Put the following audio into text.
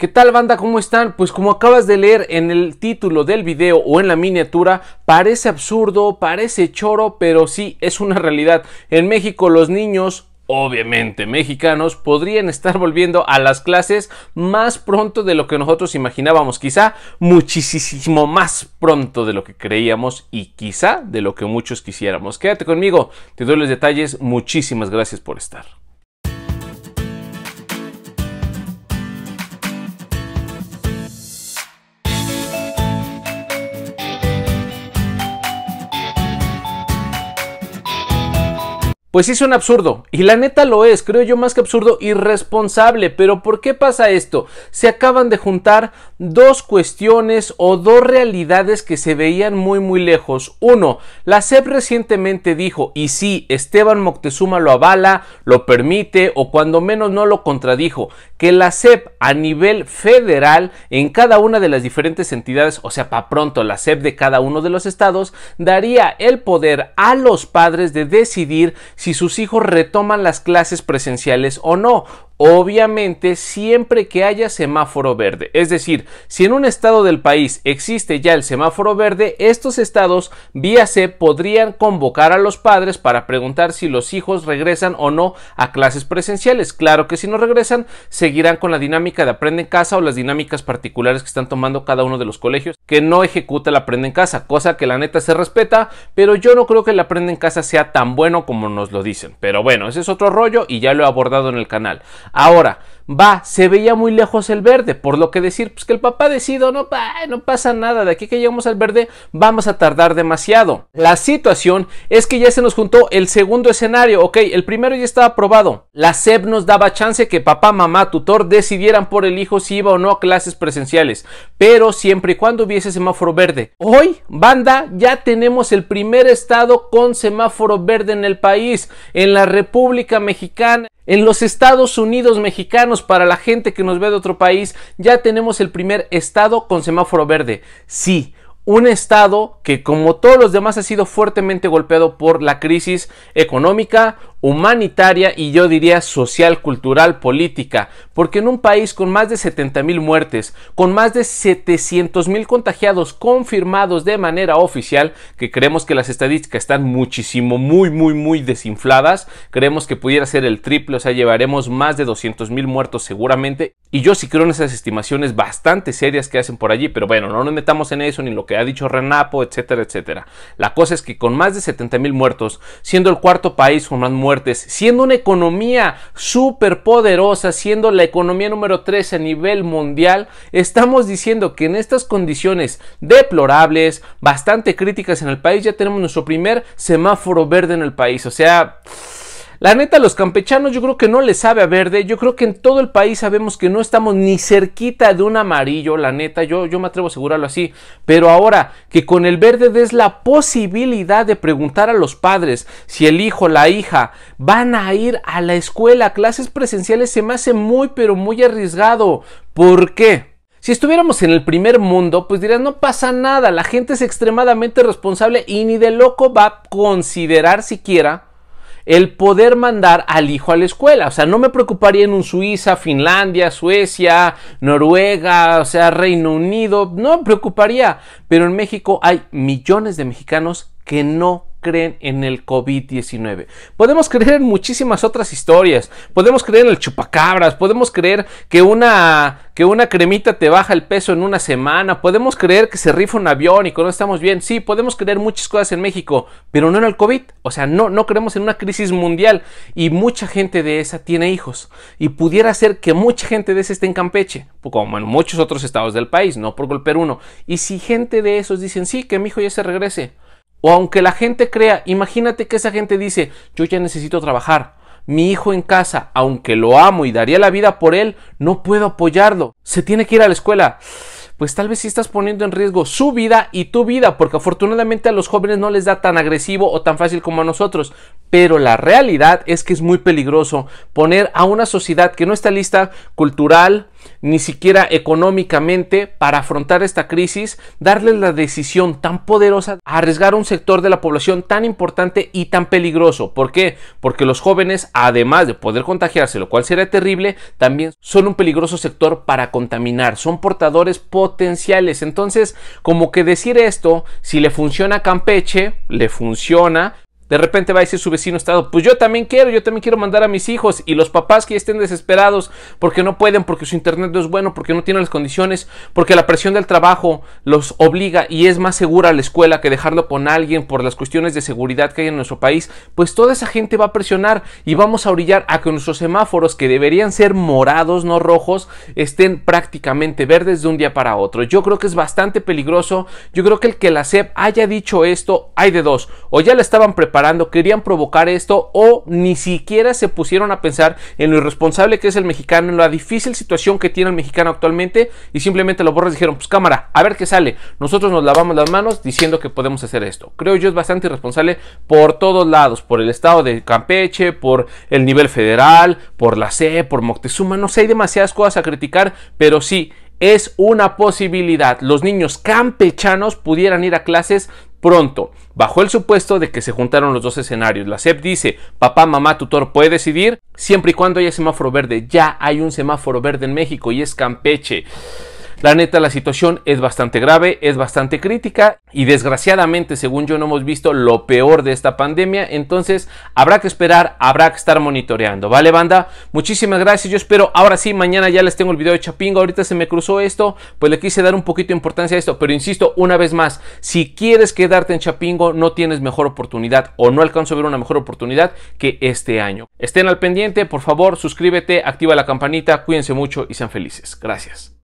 ¿Qué tal banda? ¿Cómo están? Pues como acabas de leer en el título del video o en la miniatura, parece absurdo, parece choro, pero sí, es una realidad. En México los niños obviamente mexicanos, podrían estar volviendo a las clases más pronto de lo que nosotros imaginábamos, quizá muchísimo más pronto de lo que creíamos y quizá de lo que muchos quisiéramos. Quédate conmigo, te doy los detalles, muchísimas gracias por estar. Pues sí es un absurdo, y la neta lo es, creo yo más que absurdo, irresponsable, pero ¿por qué pasa esto? Se acaban de juntar dos cuestiones o dos realidades que se veían muy muy lejos. Uno, la SEP recientemente dijo, y sí, Esteban Moctezuma lo avala, lo permite, o cuando menos no lo contradijo, que la SEP a nivel federal, en cada una de las diferentes entidades, o sea, para pronto la SEP de cada uno de los estados, daría el poder a los padres de decidir si sus hijos retoman las clases presenciales o no, obviamente siempre que haya semáforo verde. Es decir, si en un estado del país existe ya el semáforo verde, estos estados vía C podrían convocar a los padres para preguntar si los hijos regresan o no a clases presenciales. Claro que si no regresan, seguirán con la dinámica de aprende en casa o las dinámicas particulares que están tomando cada uno de los colegios que no ejecuta la aprende en casa, cosa que la neta se respeta, pero yo no creo que la aprende en casa sea tan bueno como nos lo dicen. Pero bueno, ese es otro rollo y ya lo he abordado en el canal. Ahora, va, se veía muy lejos el verde, por lo que decir, pues que el papá decido, no, no pasa nada, de aquí que llegamos al verde vamos a tardar demasiado. La situación es que ya se nos juntó el segundo escenario, ok, el primero ya estaba aprobado. La SEP nos daba chance que papá, mamá, tutor decidieran por el hijo si iba o no a clases presenciales, pero siempre y cuando hubiese semáforo verde. Hoy, banda, ya tenemos el primer estado con semáforo verde en el país, en la República Mexicana. En los Estados Unidos mexicanos, para la gente que nos ve de otro país, ya tenemos el primer estado con semáforo verde. Sí, un estado que como todos los demás ha sido fuertemente golpeado por la crisis económica, humanitaria y yo diría social, cultural, política, porque en un país con más de 70 mil muertes, con más de 700 mil contagiados confirmados de manera oficial, que creemos que las estadísticas están muchísimo, muy, muy, muy desinfladas, creemos que pudiera ser el triple, o sea, llevaremos más de 200 mil muertos seguramente, y yo sí creo en esas estimaciones bastante serias que hacen por allí, pero bueno, no nos metamos en eso ni lo que ha dicho Renapo, etcétera, etcétera. La cosa es que con más de 70 mil muertos, siendo el cuarto país con más muertos, siendo una economía súper poderosa, siendo la economía número 3 a nivel mundial, estamos diciendo que en estas condiciones deplorables, bastante críticas en el país, ya tenemos nuestro primer semáforo verde en el país. O sea... La neta, los campechanos yo creo que no les sabe a verde. Yo creo que en todo el país sabemos que no estamos ni cerquita de un amarillo, la neta. Yo, yo me atrevo a asegurarlo así. Pero ahora que con el verde des la posibilidad de preguntar a los padres si el hijo, la hija, van a ir a la escuela, clases presenciales, se me hace muy, pero muy arriesgado. ¿Por qué? Si estuviéramos en el primer mundo, pues dirías, no pasa nada, la gente es extremadamente responsable y ni de loco va a considerar siquiera el poder mandar al hijo a la escuela. O sea, no me preocuparía en un Suiza, Finlandia, Suecia, Noruega, o sea, Reino Unido, no me preocuparía. Pero en México hay millones de mexicanos que no creen en el COVID-19. Podemos creer en muchísimas otras historias. Podemos creer en el chupacabras. Podemos creer que una, que una cremita te baja el peso en una semana. Podemos creer que se rifa un avión y que no estamos bien. Sí, podemos creer muchas cosas en México, pero no en el COVID. O sea, no, no creemos en una crisis mundial. Y mucha gente de esa tiene hijos. Y pudiera ser que mucha gente de esa esté en Campeche, como en muchos otros estados del país, no por golpear uno. Y si gente de esos dicen, sí, que mi hijo ya se regrese o aunque la gente crea, imagínate que esa gente dice, yo ya necesito trabajar, mi hijo en casa, aunque lo amo y daría la vida por él, no puedo apoyarlo, se tiene que ir a la escuela. Pues tal vez si estás poniendo en riesgo su vida y tu vida, porque afortunadamente a los jóvenes no les da tan agresivo o tan fácil como a nosotros. Pero la realidad es que es muy peligroso poner a una sociedad que no está lista cultural, ni siquiera económicamente, para afrontar esta crisis, darles la decisión tan poderosa, arriesgar un sector de la población tan importante y tan peligroso. ¿Por qué? Porque los jóvenes, además de poder contagiarse, lo cual sería terrible, también son un peligroso sector para contaminar, son portadores potenciales. Entonces, como que decir esto, si le funciona a Campeche, le funciona de repente va a decir su vecino estado, pues yo también quiero, yo también quiero mandar a mis hijos y los papás que estén desesperados porque no pueden, porque su internet no es bueno, porque no tienen las condiciones, porque la presión del trabajo los obliga y es más segura la escuela que dejarlo con alguien por las cuestiones de seguridad que hay en nuestro país, pues toda esa gente va a presionar y vamos a orillar a que nuestros semáforos que deberían ser morados, no rojos, estén prácticamente verdes de un día para otro. Yo creo que es bastante peligroso, yo creo que el que la SEP haya dicho esto, hay de dos, o ya la estaban preparando, querían provocar esto o ni siquiera se pusieron a pensar en lo irresponsable que es el mexicano, en la difícil situación que tiene el mexicano actualmente y simplemente los borras dijeron, pues cámara, a ver qué sale. Nosotros nos lavamos las manos diciendo que podemos hacer esto. Creo yo es bastante irresponsable por todos lados, por el estado de Campeche, por el nivel federal, por la C, por Moctezuma, no sé, hay demasiadas cosas a criticar, pero sí, es una posibilidad. Los niños campechanos pudieran ir a clases pronto, bajo el supuesto de que se juntaron los dos escenarios. La SEP dice, papá, mamá, tutor puede decidir, siempre y cuando haya semáforo verde. Ya hay un semáforo verde en México y es Campeche. La neta, la situación es bastante grave, es bastante crítica y desgraciadamente, según yo, no hemos visto lo peor de esta pandemia. Entonces, habrá que esperar, habrá que estar monitoreando. ¿Vale, banda? Muchísimas gracias. Yo espero, ahora sí, mañana ya les tengo el video de Chapingo. Ahorita se me cruzó esto, pues le quise dar un poquito de importancia a esto. Pero insisto, una vez más, si quieres quedarte en Chapingo, no tienes mejor oportunidad o no alcanzo a ver una mejor oportunidad que este año. Estén al pendiente, por favor, suscríbete, activa la campanita, cuídense mucho y sean felices. Gracias.